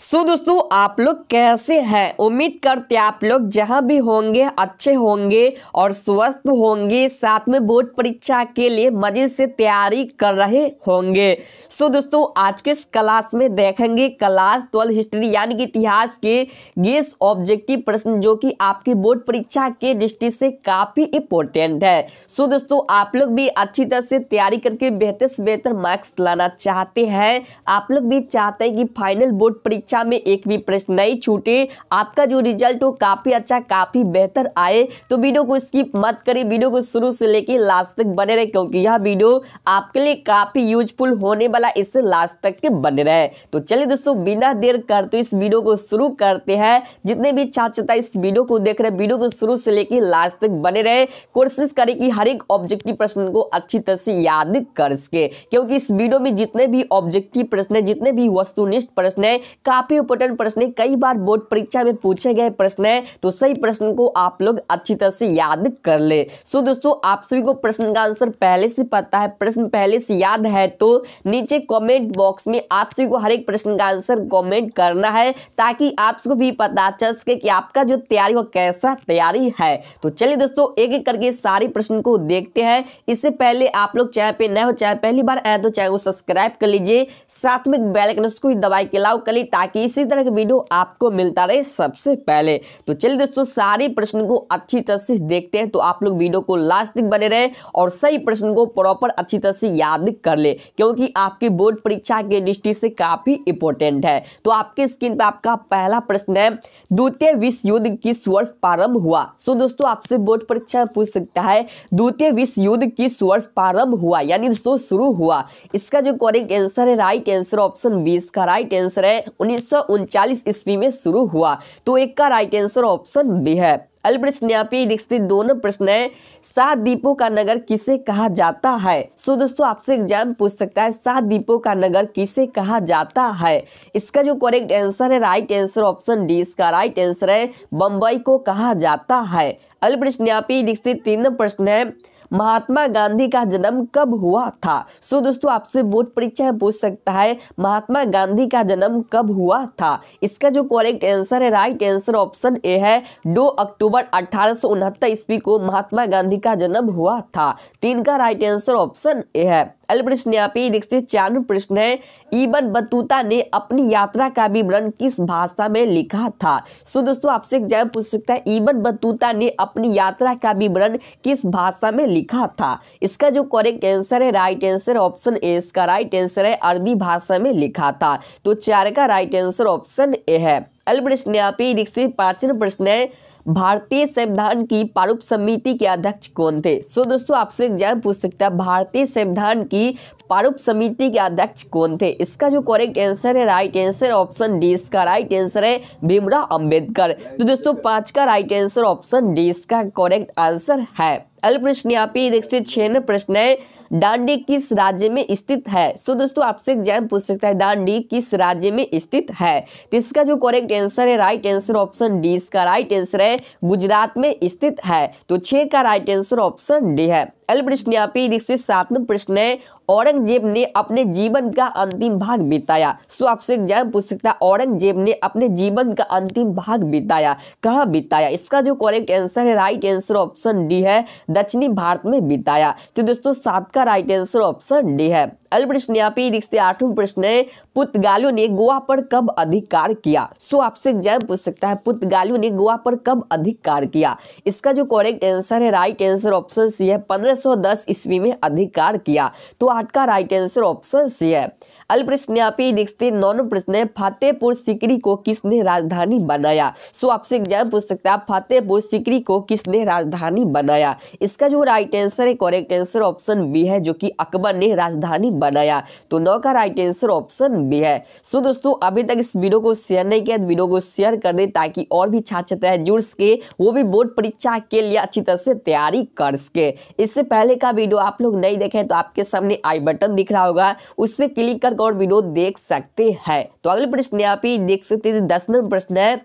सो so, दोस्तों आप लोग कैसे हैं उम्मीद करते आप लोग जहां भी होंगे अच्छे होंगे और स्वस्थ होंगे साथ में बोर्ड परीक्षा के लिए मजे से तैयारी कर रहे होंगे सो so, दोस्तों आज के इस क्लास में देखेंगे क्लास ट्वेल्व हिस्ट्री यानी कि इतिहास के गेस ऑब्जेक्टिव प्रश्न जो कि आपकी बोर्ड परीक्षा के दृष्टि से काफ़ी इंपॉर्टेंट है सो so, दोस्तों आप लोग भी अच्छी तरह से तैयारी करके बेहतर से बेहतर मार्क्स लाना चाहते हैं आप लोग भी चाहते हैं कि फाइनल बोर्ड परीक्षा परीक्षा में एक भी प्रश्न नहीं छूटे आपका जो रिजल्ट हो काफ़ी अच्छा काफ़ी बेहतर आए तो वीडियो को स्किप मत करें वीडियो को शुरू से लेके लास्ट तक बने रहे क्योंकि यह वीडियो आपके लिए काफ़ी यूजफुल होने वाला इससे लास्ट तक के बने रहे तो चलिए दोस्तों बिना देर करते इस वीडियो को शुरू करते हैं जितने भी छात्र छात्रा इस वीडियो को देख रहे वीडियो को शुरू से लेके लास्ट तक बने रहे कोशिश करे की हर एक ऑब्जेक्टिव प्रश्न को अच्छी तरह से याद कर सके क्योंकि इस वीडियो में जितने भी ऑब्जेक्टिव प्रश्न है जितने भी वस्तुनिष्ठ प्रश्न है काफ़ी इंपोर्टेंट प्रश्न है कई बार बोर्ड परीक्षा में पूछे गए प्रश्न है तो सही प्रश्न को आप लोग अच्छी तरह से याद कर ले सो दोस्तों आप सभी को प्रश्न का आंसर पहले से पता है प्रश्न पहले से याद है तो नीचे कमेंट बॉक्स में आप सभी को हर एक प्रश्न का आंसर कमेंट करना है ताकि आप सबको भी पता चल सके कि आपका जो तैयारी वो कैसा तैयारी है तो चलिए दोस्तों एक एक करके सारे प्रश्न को देखते हैं इससे पहले आप लोग चैनल पे नए हो चाहे पहली बार आए तो चैनल को सब्सक्राइब कर लीजिए साथ में बेल उसको दबाई के लाओ कर ली ताकि ताकि इसी तरह के वीडियो आपको मिलता रहे सबसे पहले तो चलिए दोस्तों सारे प्रश्न को अच्छी तरह से देखते हैं तो आप लोग वीडियो को लास्ट तक बने रहे और सही प्रश्न को प्रॉपर अच्छी तरह से याद कर ले क्योंकि आपकी बोर्ड परीक्षा के दृष्टि से काफ़ी इंपोर्टेंट है तो आपके स्क्रीन पर आपका पहला प्रश्न है द्वितीय विश्व युद्ध किस वर्ष प्रारंभ हुआ सो दोस्तों आपसे बोर्ड परीक्षा पूछ सकता है द्वितीय विश्व युद्ध किस वर्ष प्रारंभ हुआ यानी दोस्तों शुरू हुआ इसका जो करेक्ट आंसर है राइट आंसर ऑप्शन बी इसका राइट आंसर है उन्नीस उन्नीस ईस्वी में शुरू हुआ तो एक का राइट आंसर ऑप्शन बी है अल्ब्रिस्ट दीक्षित दोनों प्रश्न है सात दीपों का नगर किसे कहा जाता है सो दोस्तों आपसे एग्जाम पूछ सकता है सात दीपों का नगर किसे कहा जाता है इसका जो करेक्ट आंसर है राइट आंसर ऑप्शन डी इसका राइट आंसर है बम्बई को कहा जाता है अल्ब्रिस्ट दीक्षित तीन प्रश्न है महात्मा गांधी का जन्म कब हुआ था सो so, दोस्तों आपसे बोर्ड परीक्षा पूछ सकता है महात्मा गांधी का जन्म कब हुआ था इसका जो करेक्ट आंसर है राइट आंसर ऑप्शन ए है दो अक्टूबर अक्टूबर अठारह ईस्वी को महात्मा गांधी का जन्म हुआ था तीन का राइट आंसर ऑप्शन ए है अल प्रश्न यहाँ पे देखते चार प्रश्न है ईबन बतूता ने अपनी यात्रा का विवरण किस भाषा में लिखा था सो दोस्तों आपसे एग्जाम पूछ सकता है ईबन बतूता ने अपनी यात्रा का विवरण किस भाषा में लिखा था इसका जो करेक्ट आंसर है राइट आंसर ऑप्शन ए इसका राइट आंसर है अरबी भाषा में लिखा था तो चार का राइट आंसर ऑप्शन ए है अल प्रश्न यहाँ पे देखते पांचवा प्रश्न है भारतीय संविधान की प्रारूप समिति के अध्यक्ष कौन थे सो दोस्तों आपसे एग्जाम पूछ सकता है भारतीय संविधान की प्रारूप समिति के अध्यक्ष कौन थे इसका जो करेक्ट आंसर है राइट आंसर ऑप्शन डी इसका राइट आंसर है भीमराव अंबेडकर तो दोस्तों पांच का राइट आंसर ऑप्शन डी इसका करेक्ट आंसर है अल प्रश्न यहाँ पे देखते छह प्रश्न है डांडी किस राज्य में स्थित है सो दोस्तों आपसे एग्जाम पूछ सकता है डांडी किस राज्य में स्थित है तो इसका जो करेक्ट आंसर है राइट आंसर ऑप्शन डी इसका राइट आंसर है गुजरात में स्थित है तो छः का राइट आंसर ऑप्शन डी है अल्पृष्ण्यापी दीक्षित सातवें प्रश्न है औरंगजेब ने अपने जीवन का अंतिम भाग बिताया सो आपसे एग्जाम पूछ सकता है औरंगजेब ने अपने जीवन का अंतिम भाग बिताया कहाँ बिताया इसका जो करेक्ट आंसर है राइट आंसर ऑप्शन डी है दक्षिणी भारत में बिताया तो दोस्तों सात का राइट आंसर ऑप्शन डी है अल्प्रश्न यहाँ पे देखते आठवें प्रश्न है पुर्तगालियों ने गोवा पर कब अधिकार किया सो आपसे एग्जाम पूछ सकता है पुर्तगालियों ने गोवा पर कब अधिकार किया इसका जो करेक्ट आंसर है राइट आंसर ऑप्शन सी है 1510 ईस्वी में अधिकार किया तो आठ का राइट आंसर ऑप्शन सी है अल्पप्रश्नापी देखते नौन प्रश्न है फतेहपुर सिकरी को किसने राजधानी बनाया सो आपसे एग्जाम पूछ सकता है फतेहपुर सिकरी को किसने राजधानी बनाया इसका जो राइट आंसर है करेक्ट आंसर ऑप्शन बी है जो कि अकबर ने राजधानी बनाया तो नौ का राइट आंसर ऑप्शन बी है सो दोस्तों अभी तक इस वीडियो को शेयर नहीं किया वीडियो को शेयर कर दे ताकि और भी छात्र छात्राएं जुड़ सके वो भी बोर्ड परीक्षा के लिए अच्छी तरह से तैयारी कर सके इससे पहले का वीडियो आप लोग नहीं देखे तो आपके सामने आई बटन दिख रहा होगा उस पर क्लिक कर का और वीडियो देख सकते हैं तो अगले प्रश्न आप ही देख सकते हैं दस नंबर प्रश्न है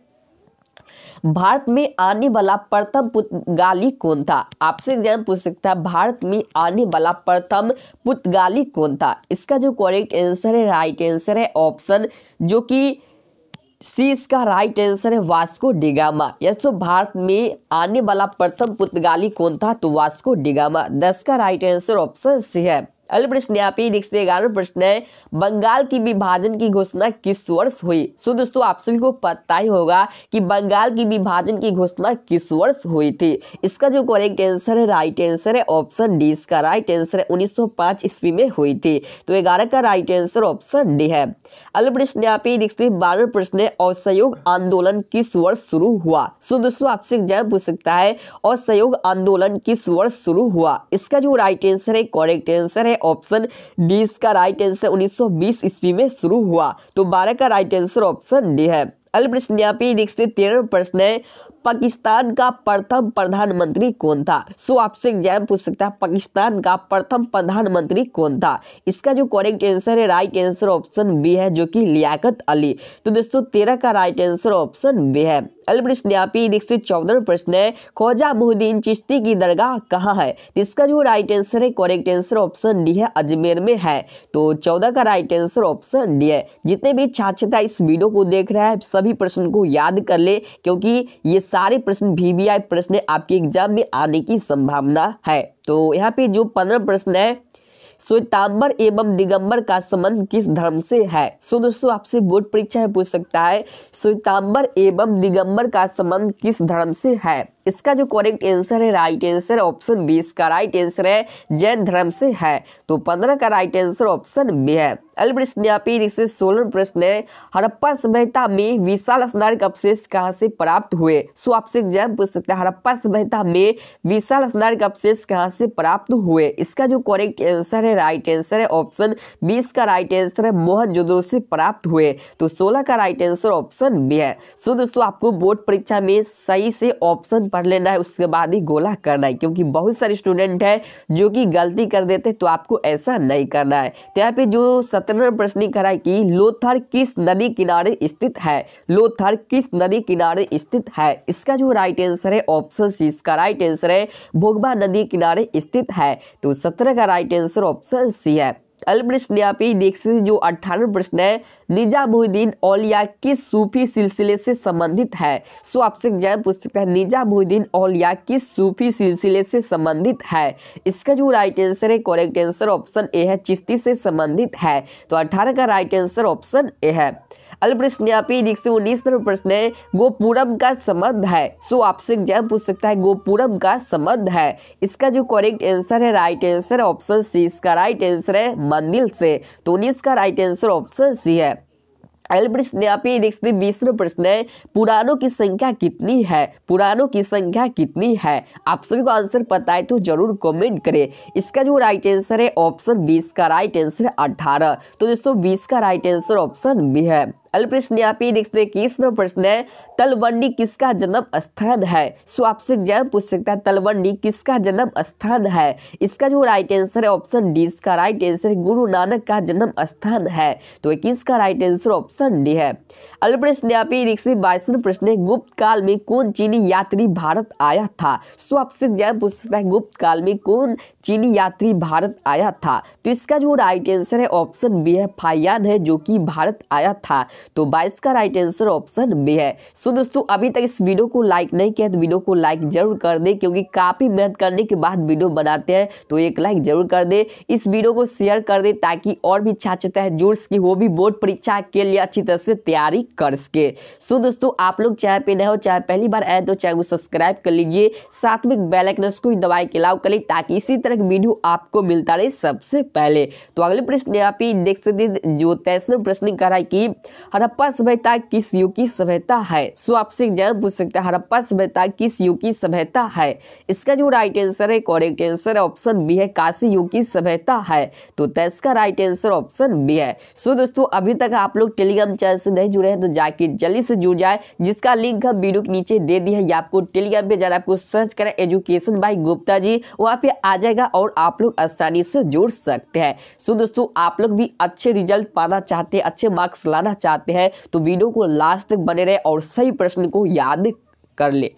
भारत में आने वाला प्रथम पुर्तगाली कौन था आपसे एग्जाम पूछ सकता है भारत में आने वाला प्रथम पुर्तगाली कौन था इसका जो करेक्ट आंसर है राइट आंसर है ऑप्शन जो कि सी इसका राइट आंसर है वास्को डिगामा यस तो भारत में आने वाला प्रथम पुर्तगाली कौन था तो वास्को डिगामा दस का राइट आंसर ऑप्शन सी है अगला प्रश्न यहाँ पे नेक्स्ट ग्यारह प्रश्न है बंगाल की विभाजन की घोषणा किस वर्ष हुई सो दोस्तों आप सभी को पता ही होगा कि बंगाल की विभाजन की घोषणा किस वर्ष हुई थी इसका जो करेक्ट आंसर है राइट आंसर है ऑप्शन डी इसका राइट आंसर है 1905 ईस्वी में हुई थी तो ग्यारह का राइट आंसर ऑप्शन डी है अगला प्रश्न यहाँ पे देखते हैं बारहवें प्रश्न है असहयोग आंदोलन किस वर्ष शुरू हुआ सो दोस्तों आपसे एग्जाम पूछ सकता है असहयोग आंदोलन किस वर्ष शुरू हुआ इसका जो राइट आंसर है करेक्ट आंसर है ऑप्शन डी इसका राइट आंसर 1920 ईस्वी में शुरू हुआ तो बारह का राइट आंसर ऑप्शन डी है अल्प प्रश्न यहाँ पे देखते तेरह प्रश्न है पाकिस्तान का प्रथम प्रधानमंत्री कौन था सो आपसे एग्जाम पूछ सकता है पाकिस्तान का प्रथम प्रधानमंत्री कौन था इसका जो करेक्ट आंसर है राइट आंसर ऑप्शन बी है जो कि लियाकत अली तो दोस्तों तेरह का राइट आंसर ऑप्शन बी है अल प्रश्न यहाँ चौदह प्रश्न है खोजा मुहुद्दीन चिश्ती की दरगाह कहाँ है तो इसका जो राइट आंसर है करेक्ट आंसर ऑप्शन डी है अजमेर में है तो चौदह का राइट आंसर ऑप्शन डी है जितने भी छात्र छात्रा इस वीडियो को देख रहे हैं सभी प्रश्न को याद कर ले क्योंकि ये सारे प्रश्न वीवीआई प्रश्न आपके एग्जाम में आने की संभावना है तो यहाँ पे जो पंद्रह प्रश्न है श्वेतांबर एवं दिगंबर का संबंध किस धर्म से है सो दोस्तों आपसे बोर्ड परीक्षा में पूछ सकता है श्वेतांबर एवं दिगंबर का संबंध किस धर्म से है इसका जो करेक्ट आंसर है राइट आंसर ऑप्शन बी इसका राइट आंसर है जैन धर्म से है तो पंद्रह का राइट आंसर ऑप्शन बी है अल्प्रश्नापी से सोलह प्रश्न है हड़प्पा सभ्यता में विशाल स्नारक अवशेष कहाँ से प्राप्त हुए सो आपसे एग्जाम पूछ सकते हैं हड़प्पा सभ्यता में विशाल स्नारक अवशेष कहाँ से प्राप्त हुए इसका जो करेक्ट आंसर है राइट आंसर है ऑप्शन बी इसका राइट आंसर है मोहन से प्राप्त हुए तो सोलह का राइट आंसर ऑप्शन बी है सो दोस्तों आपको बोर्ड परीक्षा में सही से ऑप्शन पढ़ लेना है उसके बाद ही गोला करना है क्योंकि बहुत सारे स्टूडेंट हैं जो कि गलती कर देते हैं तो आपको ऐसा नहीं करना है तो यहाँ पे जो सत्रह प्रश्न करा कि लोथर किस नदी किनारे स्थित है लोथर किस नदी किनारे स्थित है इसका जो राइट आंसर है ऑप्शन सी इसका राइट आंसर है भोगबा नदी किनारे स्थित है तो सत्रह का राइट आंसर ऑप्शन सी है अलब्रस्लियापी देखसी जो अट्ठारह प्रश्न है निजा निजामुद्दीन औलिया किस सूफी सिलसिले से संबंधित है सो आपसे एग्जाम पूछ सकते हैं निजा निजामुद्दीन औलिया किस सूफी सिलसिले से संबंधित है इसका जो राइट आंसर है करेक्ट आंसर ऑप्शन ए है चिश्ती से संबंधित है तो अट्ठारह का राइट आंसर ऑप्शन ए है अल्पप्रश्नापी जिससे उन्नीस नंबर प्रश्न है गोपुरम का संबंध है सो आपसे एग्जाम पूछ सकता है गोपुरम का संबंध है इसका जो करेक्ट आंसर है राइट आंसर ऑप्शन सी इसका राइट आंसर है मंदिर से तो उन्नीस का राइट आंसर ऑप्शन सी है अगले प्रश्न देख सकते हैं प्रश्न है पुराणों की संख्या कितनी है पुराणों की संख्या कितनी है आप सभी को आंसर पता है तो जरूर कमेंट करें इसका जो राइट आंसर है ऑप्शन बीस का राइट आंसर अठारह तो दोस्तों बीस का राइट आंसर ऑप्शन बी है अल्पप्रश्नापी देखते नंबर प्रश्न है तलवंडी किसका जन्म स्थान है सो आपसे एग्जाम पूछ सकता है तलवंडी किसका जन्म स्थान है इसका जो राइट आंसर है ऑप्शन डी इसका राइट आंसर गुरु नानक का जन्म स्थान है तो इक्कीसका राइट आंसर ऑप्शन डी है अल्पप्रश्नापी देखते बाईसवें प्रश्न है गुप्त काल में कौन चीनी यात्री भारत आया था सो आपसे एग्जाम पूछ सकता है गुप्त काल में कौन चीनी यात्री भारत आया था तो इसका जो राइट आंसर है ऑप्शन बी है फाइयान है जो कि भारत आया था तो बाईस का राइट आंसर ऑप्शन बी है सो दोस्तों अभी तक इस वीडियो को लाइक नहीं किया तो वीडियो को लाइक जरूर कर दे क्योंकि काफ़ी मेहनत करने के बाद वीडियो बनाते हैं तो एक लाइक जरूर कर दे इस वीडियो को शेयर कर दे ताकि और भी छात्र है जुड़ सके वो भी बोर्ड परीक्षा के लिए अच्छी तरह से तैयारी कर सके सो दोस्तों आप लोग चाहे पे नए हो चाहे पहली बार आए तो चैनल को सब्सक्राइब कर लीजिए साथ में बेलाइकन को दबाई के लाव करें ताकि इसी तरह की वीडियो आपको मिलता रहे सबसे पहले तो अगले प्रश्न यहाँ पे देख सकते जो तैसर प्रश्न कर रहा है कि हड़प्पा सभ्यता किस युग की सभ्यता है सो आपसे जरूर पूछ सकते हैं हड़प्पा सभ्यता किस युग की सभ्यता है इसका जो राइट आंसर है कॉरेक्ट आंसर ऑप्शन बी है काशी युग की सभ्यता है तो इसका राइट आंसर ऑप्शन बी है सो दोस्तों अभी तक आप लोग टेलीग्राम चैनल से नहीं जुड़े हैं तो जाके जल्दी से जुड़ जाए जिसका लिंक हम वीडियो के नीचे दे दिए है या आपको टेलीग्राम पे जाना आपको सर्च करें एजुकेशन बाई गुप्ता जी वहाँ पे आ जाएगा और आप लोग आसानी से जुड़ सकते हैं सो दोस्तों आप लोग भी अच्छे रिजल्ट पाना चाहते हैं अच्छे मार्क्स लाना चाहते चाहते हैं तो वीडियो को लास्ट तक बने रहे और सही प्रश्न को याद कर ले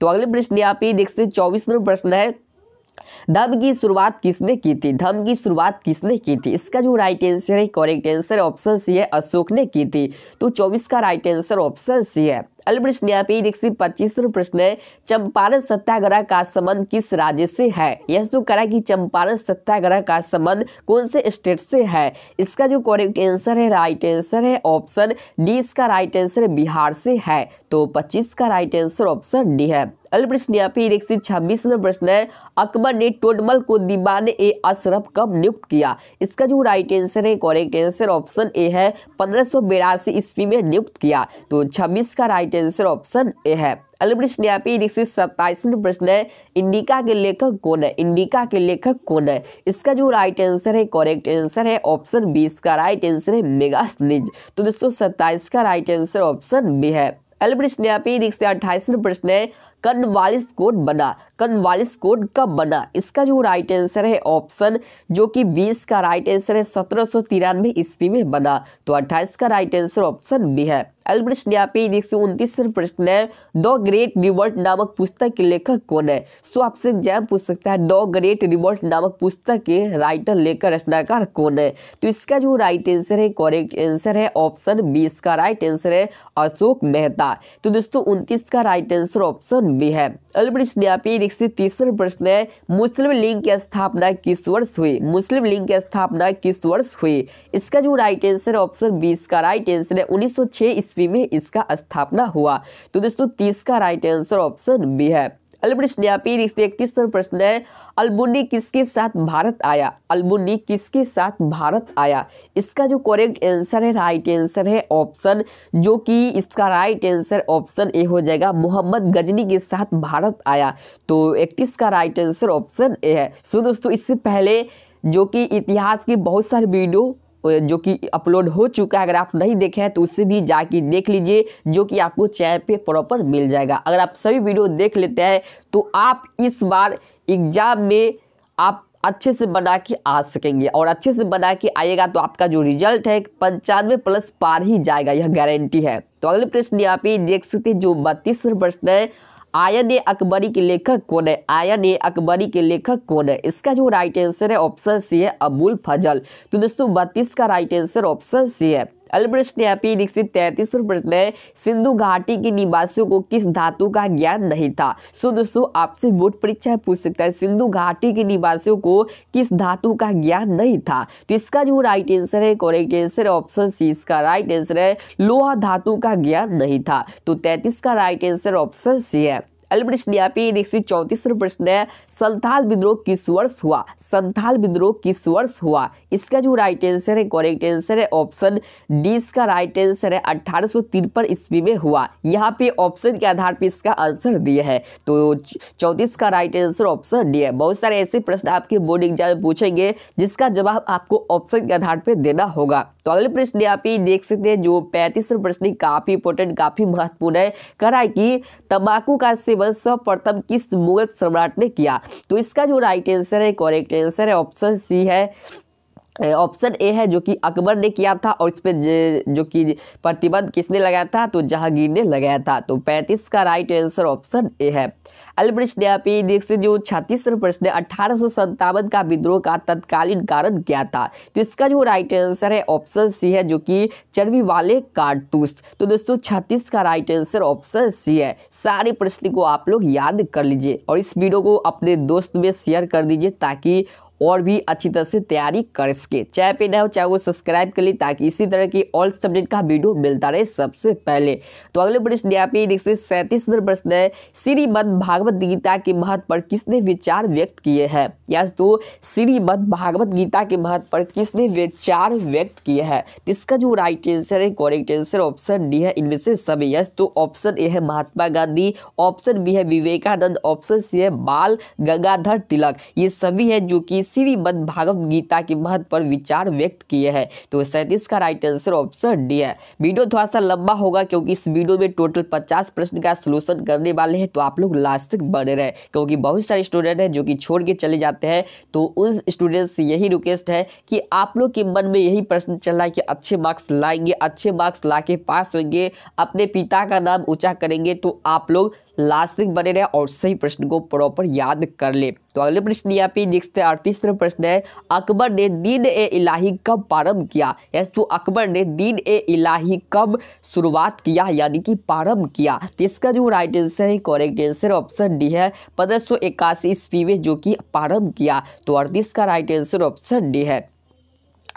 तो अगले प्रश्न आप पे देख सकते चौबीस नंबर प्रश्न है धर्म की शुरुआत किसने की थी धर्म की शुरुआत किसने की थी इसका जो राइट आंसर है करेक्ट आंसर ऑप्शन सी है अशोक ने की थी तो चौबीस का राइट आंसर ऑप्शन सी है अल्पसंख्यापी दीक्षित पच्चीसवा प्रश्न है चंपारण सत्याग्रह का संबंध किस राज्य से है यह तो करा कि चंपारण सत्याग्रह का संबंध कौन से स्टेट से है इसका जो करेक्ट आंसर है राइट आंसर है ऑप्शन डी इसका राइट आंसर बिहार से है तो पच्चीस का राइट आंसर ऑप्शन डी है प्रश्न यहाँ पे प्रश्न है अकबर ने टोडमल को दीवान ए अशरफ कब नियुक्त किया इसका जो राइट आंसर है करेक्ट आंसर ऑप्शन ए है पंद्रह ईस्वी में नियुक्त किया तो छब्बीस का राइट राइट ऑप्शन ए है अल्ब्रिस्टियापी रिक्सित सत्ताईसवीं प्रश्न है इंडिका के लेखक कौन है इंडिका के लेखक कौन है इसका जो राइट आंसर है करेक्ट आंसर है ऑप्शन बी इसका राइट आंसर है मेगा स्निज तो दोस्तों सत्ताईस का राइट आंसर ऑप्शन बी है अल्ब्रिस्टियापी रिक्स अट्ठाईस प्रश्न है कनवालिस कोड बना कनवालिस कोड कब बना इसका जो राइट आंसर है ऑप्शन जो कि बीस का राइट आंसर है सत्रह सौ तिरानवे ईस्वी में बना तो अट्ठाईस का राइट आंसर ऑप्शन बी है अगले प्रश्न यहाँ पे एक सौ उनतीस प्रश्न है द ग्रेट रिवोल्ट नामक पुस्तक के लेखक कौन है सो आपसे एग्जाम पूछ सकता है द ग्रेट रिवोल्ट नामक पुस्तक के राइटर लेखक रचनाकार कौन है तो इसका जो राइट आंसर है करेक्ट आंसर है ऑप्शन बी इसका राइट आंसर है अशोक मेहता तो दोस्तों उनतीस का राइट आंसर ऑप्शन भी है अल्बरिस्टियापी दीक्षित तीसरा प्रश्न है मुस्लिम लीग की स्थापना किस वर्ष हुई मुस्लिम लीग की स्थापना किस वर्ष हुई इसका जो राइट आंसर ऑप्शन बीस का राइट आंसर है 1906 ईस्वी में इसका स्थापना हुआ तो दोस्तों तीस का राइट आंसर ऑप्शन बी है अल्बर्ट डयापीर इसलिए तरह प्रश्न है अल्बुनी किसके साथ भारत आया अल्बुनी किसके साथ भारत आया इसका जो करेक्ट आंसर है राइट आंसर है ऑप्शन जो कि इसका राइट आंसर ऑप्शन ए हो जाएगा मोहम्मद गजनी के साथ भारत आया तो इकतीस का राइट आंसर ऑप्शन ए है सो दोस्तों इससे पहले जो कि इतिहास की बहुत सारी वीडियो जो कि अपलोड हो चुका है अगर आप नहीं देखे हैं तो उससे भी जाके देख लीजिए जो कि आपको चैनल पे प्रॉपर मिल जाएगा अगर आप सभी वीडियो देख लेते हैं तो आप इस बार एग्जाम में आप अच्छे से बना के आ सकेंगे और अच्छे से बना के आएगा तो आपका जो रिजल्ट है पंचानवे प्लस पार ही जाएगा यह गारंटी है तो अगले प्रश्न यहाँ पे देख सकते हैं जो बत्तीस प्रश्न है आयन ए अकबरी के लेखक कौन है आयन ए अकबरी के लेखक कौन है इसका जो राइट आंसर है ऑप्शन सी है अबुल फजल तो दोस्तों बत्तीस का राइट आंसर ऑप्शन सी है अल्ब्रेस्ट ने यहाँ दीक्षित तैतीस प्रश्न है सिंधु घाटी के निवासियों को किस धातु का ज्ञान नहीं था सो दोस्तों आपसे बोर्ड परीक्षा पूछ सकता है सिंधु घाटी के निवासियों को किस धातु का ज्ञान नहीं था तो इसका जो राइट आंसर है करेक्ट आंसर ऑप्शन सी इसका राइट आंसर है लोहा धातु का ज्ञान नहीं था तो तैतीस का राइट आंसर ऑप्शन सी है अल्ब्रिस्ट लियापी देख सकते चौंतीसवें प्रश्न है संथाल विद्रोह किस वर्ष हुआ संथाल विद्रोह किस वर्ष हुआ इसका जो राइट आंसर है करेक्ट आंसर है ऑप्शन डी इसका राइट आंसर है अट्ठारह सौ तिरपन ईस्वी में हुआ यहाँ पे ऑप्शन के आधार पे इसका आंसर दिया है तो चौंतीस का राइट आंसर ऑप्शन डी है बहुत सारे ऐसे प्रश्न आपके बोर्ड एग्जाम में पूछेंगे जिसका जवाब आपको ऑप्शन के आधार पर देना होगा तो अगले प्रश्न आप ही देख सकते हैं जो पैंतीसवें प्रश्न काफी इंपोर्टेंट काफी महत्वपूर्ण है कराए कि तंबाकू का से वंश प्रथम किस मुगल सम्राट ने किया तो इसका जो राइट आंसर है करेक्ट आंसर है ऑप्शन सी है ऑप्शन ए है जो कि अकबर ने किया था और इस पर जो कि प्रतिबंध किसने लगाया था तो जहांगीर ने लगाया था तो 35 का राइट आंसर ऑप्शन ए है अल प्रश्न पी दीक्षित जो छत्तीस प्रश्न अठारह का विद्रोह का तत्कालीन कारण क्या था तो इसका जो राइट आंसर है ऑप्शन सी है जो कि चर्बी वाले कारतूस तो दोस्तों छत्तीस का राइट आंसर ऑप्शन सी है सारे प्रश्न को आप लोग याद कर लीजिए और इस वीडियो को अपने दोस्त में शेयर कर दीजिए ताकि और भी अच्छी तरह से तैयारी कर सके चाहे पे ना हो चाहे वो सब्सक्राइब कर ली ताकि इसी तरह की ऑल सब्जेक्ट का वीडियो मिलता रहे सबसे पहले तो अगले प्रश्न यहाँ पे देखते सैंतीस नंबर प्रश्न है श्रीमद भागवत गीता के महत्व पर किसने विचार व्यक्त किए हैं या तो श्रीमद भागवत गीता के महत्व पर किसने विचार व्यक्त किए हैं तो इसका जो राइट आंसर है कॉरेक्ट आंसर ऑप्शन डी है इनमें से सभी यस तो ऑप्शन ए है महात्मा गांधी ऑप्शन बी है विवेकानंद ऑप्शन सी है बाल गंगाधर तिलक ये सभी है जो कि श्रीमद भागवत गीता के महत्व पर विचार व्यक्त किए हैं तो सैंतीस का राइट आंसर ऑप्शन डी है वीडियो थोड़ा सा लंबा होगा क्योंकि इस वीडियो में टोटल पचास प्रश्न का सोल्यूशन करने वाले हैं तो आप लोग लास्ट तक बने रहे क्योंकि बहुत सारे स्टूडेंट हैं जो कि छोड़ के चले जाते हैं तो उन स्टूडेंट से यही रिक्वेस्ट है कि आप लोग के मन में यही प्रश्न चल रहा है कि अच्छे मार्क्स लाएंगे अच्छे मार्क्स ला पास होंगे अपने पिता का नाम ऊँचा करेंगे तो आप लोग लास्ट तक बने रहे और सही प्रश्न को प्रॉपर याद कर ले तो अगले प्रश्न यहाँ पे देखते हैं तीसरा प्रश्न है अकबर ने दीन ए इलाही कब प्रारंभ किया यस तो अकबर ने दीन ए इलाही कब शुरुआत किया यानी कि प्रारंभ किया तो इसका जो राइट आंसर है करेक्ट आंसर ऑप्शन डी है पंद्रह सौ इक्यासी ईस्वी में जो कि प्रारंभ किया तो अड़तीस का राइट आंसर ऑप्शन डी है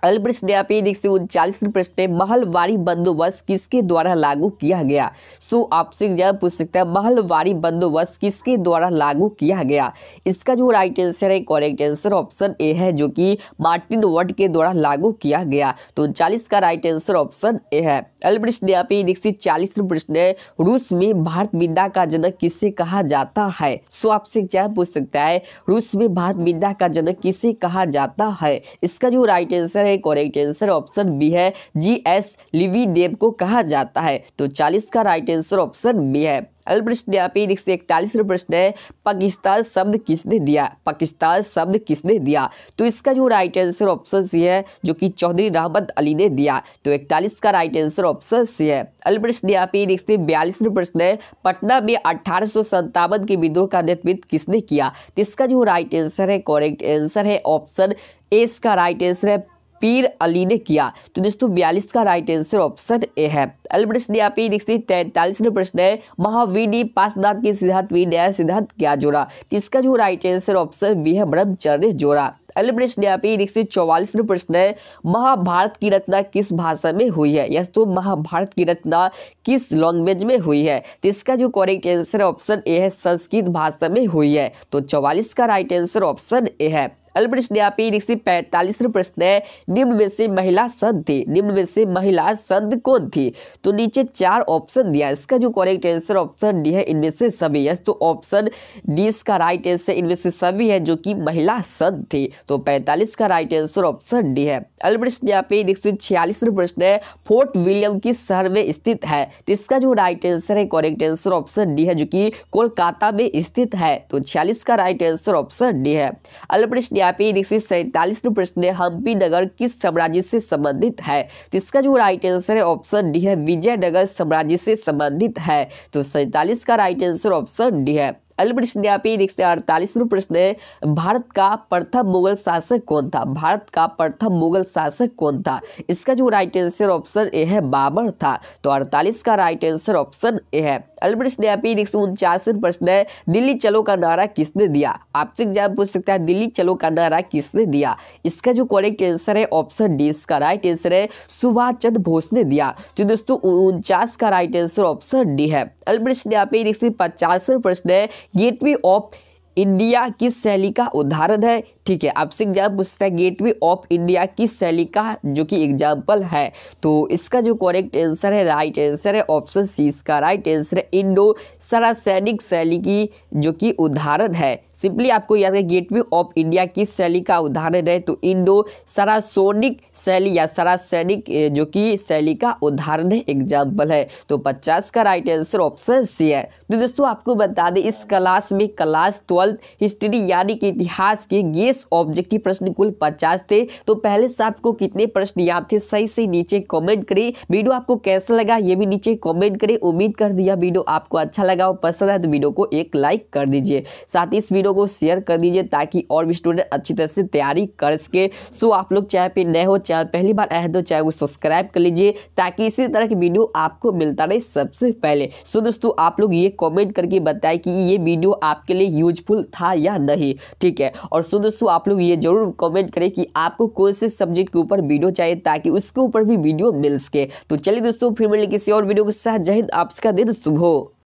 देख से उनचालीस प्रश्न महलवारी बंदोबस्त किसके द्वारा लागू किया गया सो आपसे पूछ सकता है महलवारी बंदोबस्त किसके द्वारा लागू किया गया इसका जो राइट आंसर है करेक्ट आंसर ऑप्शन ए है जो कि मार्टिन वर्ड के द्वारा लागू किया गया तो उनचालीस का राइट आंसर ऑप्शन ए है देख सकते चालीस प्रश्न रूस में भारत विद्या का जनक किसे कहा जाता है सो आपसे एग्जाम पूछ सकता है रूस में भारत विद्या का जनक किसे कहा जाता है इसका जो राइट आंसर है करेक्ट आंसर ऑप्शन बी है जी एस लिवी देव को कहा जाता है तो चालीस का राइट आंसर ऑप्शन बी है अगला प्रश्न यहाँ पे एक सौ इकतालीस प्रश्न है पाकिस्तान शब्द किसने दिया पाकिस्तान शब्द किसने दिया तो इसका जो राइट आंसर ऑप्शन सी है जो कि चौधरी रहमत अली ने दिया तो इकतालीस का राइट आंसर ऑप्शन सी है अगला प्रश्न यहाँ पे देखते सौ बयालीस प्रश्न है पटना में अठारह के विद्रोह का नेतृत्व किसने किया तो इसका जो राइट आंसर है कॉरेक्ट आंसर है ऑप्शन ए इसका राइट आंसर है पीर अली ने किया तो दोस्तों बयालीस का राइट आंसर ऑप्शन ए है अगले प्रश्न आप ही देखते तैतालीस नंबर प्रश्न है महावीडी पासदात के सिद्धांत में नया सिद्धांत क्या जोड़ा तो इसका जो राइट आंसर ऑप्शन बी है ब्रह्मचर्य जोड़ा अगले प्रश्न यहाँ पे देखिए चौवालीस प्रश्न है महाभारत की रचना किस भाषा में हुई है यस तो महाभारत की रचना किस लैंग्वेज में हुई है तो इसका जो करेक्ट आंसर ऑप्शन ए है संस्कृत भाषा में हुई है तो चौवालीस का राइट आंसर ऑप्शन ए है अल्बर्ट ने यहाँ पे देखिए पैंतालीसवें प्रश्न है निम्न में से महिला संत थी निम्न में से महिला संत कौन थी तो नीचे चार ऑप्शन दिया इसका जो करेक्ट आंसर ऑप्शन डी है इनमें से सभी यस तो ऑप्शन डी इसका राइट आंसर इनमें से सभी है जो कि महिला संत थी तो पैंतालीस का राइट आंसर ऑप्शन डी है अल्बर्ट यहाँ पे देखिए छियालीसवें प्रश्न है फोर्ट विलियम किस शहर में स्थित है तो इसका जो राइट आंसर है करेक्ट आंसर ऑप्शन डी है जो कि कोलकाता में स्थित है तो छियालीस का राइट आंसर ऑप्शन डी है अल्बर्ट व्यापी देखिए सैंतालीसवें प्रश्न है नगर किस साम्राज्य से संबंधित है तो इसका जो राइट आंसर है ऑप्शन डी है विजयनगर साम्राज्य से संबंधित है तो सैंतालीस का राइट आंसर ऑप्शन डी है अगले प्रश्न आप ये देखते हैं अड़तालीसवें प्रश्न है भारत का प्रथम मुगल शासक कौन था भारत का प्रथम मुगल शासक कौन था इसका जो राइट आंसर ऑप्शन ए है बाबर था तो अड़तालीस का राइट आंसर ऑप्शन ए है अगले प्रश्न आप ये देखते उनचासवें प्रश्न है दिल्ली चलो का नारा किसने दिया आपसे एग्जाम पूछ सकते हैं दिल्ली चलो का नारा किसने दिया इसका जो करेक्ट आंसर है ऑप्शन डी इसका राइट आंसर है सुभाष चंद्र बोस ने दिया तो दोस्तों उनचास का राइट आंसर ऑप्शन डी है अगले प्रश्न आप ये देखते पचासवें प्रश्न है gateway of इंडिया किस शैली का उदाहरण है ठीक है आपसे एग्जाम पूछता है गेटवे ऑफ इंडिया किस शैली का जो कि एग्जाम्पल है तो इसका जो करेक्ट आंसर है राइट आंसर है ऑप्शन सी इसका राइट आंसर है इंडो सरासैनिक शैली की जो कि उदाहरण है सिंपली आपको याद है गेटवे ऑफ इंडिया किस शैली का उदाहरण है तो इंडो सरासोनिक शैली या सरासैनिक जो कि शैली का उदाहरण है एग्जाम्पल है तो पचास का राइट आंसर ऑप्शन सी है तो दोस्तों आपको बता दें इस क्लास में क्लास ट्वेल्व वर्ल्ड हिस्ट्री यानी कि इतिहास के गेस ऑब्जेक्टिव प्रश्न कुल पचास थे तो पहले से आपको कितने प्रश्न याद थे सही से नीचे कमेंट करें वीडियो आपको कैसा लगा ये भी नीचे कमेंट करें उम्मीद कर दिया वीडियो आपको अच्छा लगा और पसंद है तो वीडियो को एक लाइक कर दीजिए साथ ही इस वीडियो को शेयर कर दीजिए ताकि और भी स्टूडेंट अच्छी तरह से तैयारी कर सके सो आप लोग चैनल पर नए हो चैनल पहली बार आए तो चैनल को सब्सक्राइब कर लीजिए ताकि इसी तरह की वीडियो आपको मिलता रहे सबसे पहले सो दोस्तों आप लोग ये कॉमेंट करके बताएं कि ये वीडियो आपके लिए यूजफुल यूजफुल था या नहीं ठीक है और सो दोस्तों आप लोग ये जरूर कमेंट करें कि आपको कौन से सब्जेक्ट के ऊपर वीडियो चाहिए ताकि उसके ऊपर भी वीडियो मिल सके तो चलिए दोस्तों फिर मिलने किसी और वीडियो के साथ जहिद आपका दिन शुभ हो